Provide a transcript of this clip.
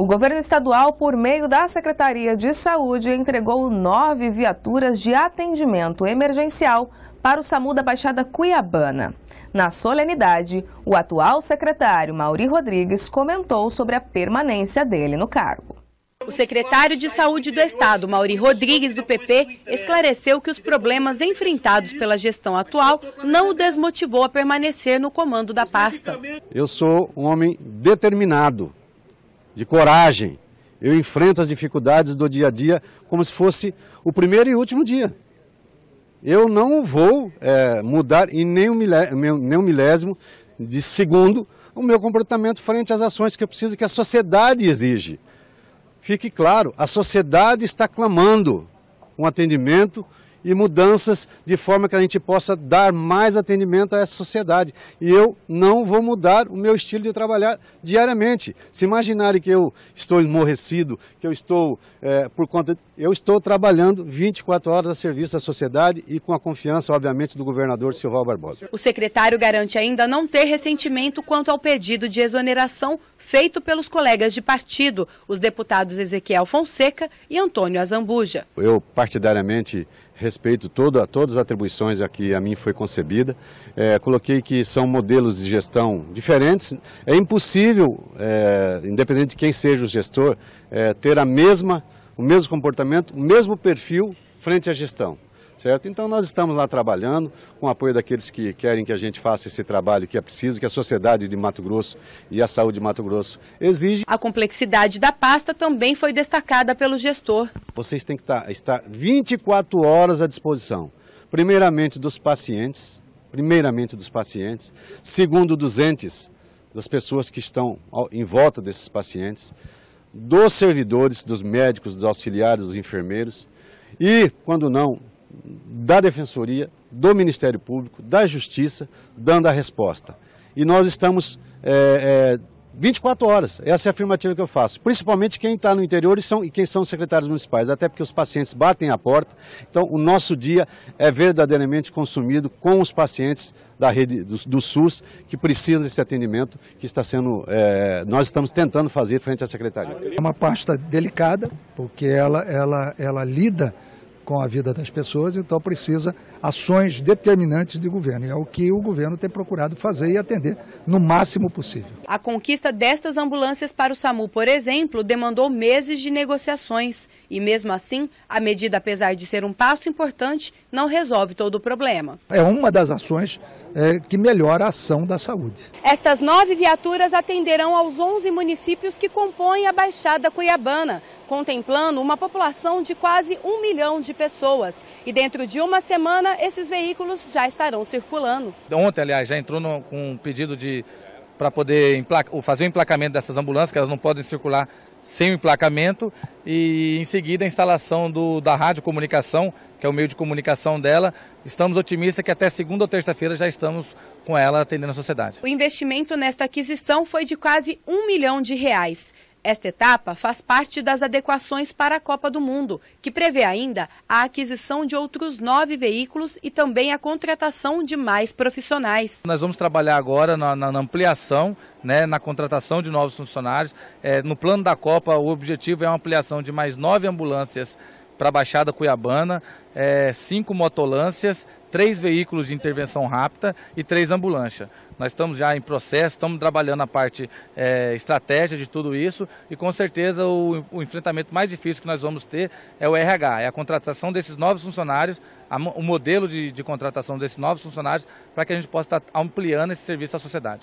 O governo estadual, por meio da Secretaria de Saúde, entregou nove viaturas de atendimento emergencial para o SAMU da Baixada Cuiabana. Na solenidade, o atual secretário, Mauri Rodrigues, comentou sobre a permanência dele no cargo. O secretário de Saúde do Estado, Mauri Rodrigues, do PP, esclareceu que os problemas enfrentados pela gestão atual não o desmotivou a permanecer no comando da pasta. Eu sou um homem determinado de coragem. Eu enfrento as dificuldades do dia a dia como se fosse o primeiro e último dia. Eu não vou é, mudar em nenhum milésimo, nenhum milésimo de segundo o meu comportamento frente às ações que eu preciso que a sociedade exige. Fique claro, a sociedade está clamando um atendimento e mudanças de forma que a gente possa dar mais atendimento a essa sociedade. E eu não vou mudar o meu estilo de trabalhar diariamente. Se imaginarem que eu estou emorrecido, que eu estou é, por conta. Eu estou trabalhando 24 horas a serviço da sociedade e com a confiança, obviamente, do governador Silval Barbosa. O secretário garante ainda não ter ressentimento quanto ao pedido de exoneração feito pelos colegas de partido, os deputados Ezequiel Fonseca e Antônio Azambuja. Eu, partidariamente, respeito a todas as atribuições a que a mim foi concebida. É, coloquei que são modelos de gestão diferentes. É impossível, é, independente de quem seja o gestor, é, ter a mesma, o mesmo comportamento, o mesmo perfil frente à gestão certo? Então nós estamos lá trabalhando com o apoio daqueles que querem que a gente faça esse trabalho que é preciso, que a sociedade de Mato Grosso e a saúde de Mato Grosso exige. A complexidade da pasta também foi destacada pelo gestor. Vocês têm que tá, estar 24 horas à disposição, primeiramente dos pacientes, primeiramente dos pacientes, segundo dos entes, das pessoas que estão em volta desses pacientes, dos servidores, dos médicos, dos auxiliares, dos enfermeiros, e, quando não, da Defensoria, do Ministério Público, da Justiça, dando a resposta. E nós estamos é, é, 24 horas, essa é a afirmativa que eu faço. Principalmente quem está no interior e, são, e quem são secretários municipais, até porque os pacientes batem a porta. Então, o nosso dia é verdadeiramente consumido com os pacientes da rede do, do SUS que precisam desse atendimento que está sendo, é, nós estamos tentando fazer frente à secretaria. É uma pasta delicada, porque ela, ela, ela lida com a vida das pessoas, então precisa ações determinantes de governo. E é o que o governo tem procurado fazer e atender no máximo possível. A conquista destas ambulâncias para o SAMU, por exemplo, demandou meses de negociações. E mesmo assim, a medida, apesar de ser um passo importante, não resolve todo o problema. É uma das ações é, que melhora a ação da saúde. Estas nove viaturas atenderão aos 11 municípios que compõem a Baixada Cuiabana, contemplando uma população de quase um milhão de pessoas. E dentro de uma semana, esses veículos já estarão circulando. Ontem, aliás, já entrou com um pedido de para poder fazer o emplacamento dessas ambulâncias, que elas não podem circular sem o emplacamento, e em seguida a instalação do, da radiocomunicação, que é o meio de comunicação dela. Estamos otimistas que até segunda ou terça-feira já estamos com ela atendendo a sociedade. O investimento nesta aquisição foi de quase um milhão de reais. Esta etapa faz parte das adequações para a Copa do Mundo, que prevê ainda a aquisição de outros nove veículos e também a contratação de mais profissionais. Nós vamos trabalhar agora na, na ampliação, né, na contratação de novos funcionários. É, no plano da Copa, o objetivo é uma ampliação de mais nove ambulâncias para a Baixada Cuiabana, é, cinco motolâncias, três veículos de intervenção rápida e três ambulâncias. Nós estamos já em processo, estamos trabalhando a parte é, estratégia de tudo isso e com certeza o, o, enfrentamento mais difícil que nós vamos ter é o RH, é a contratação desses novos funcionários, a, o modelo de, de contratação desses novos funcionários para que a gente possa estar ampliando esse serviço à sociedade.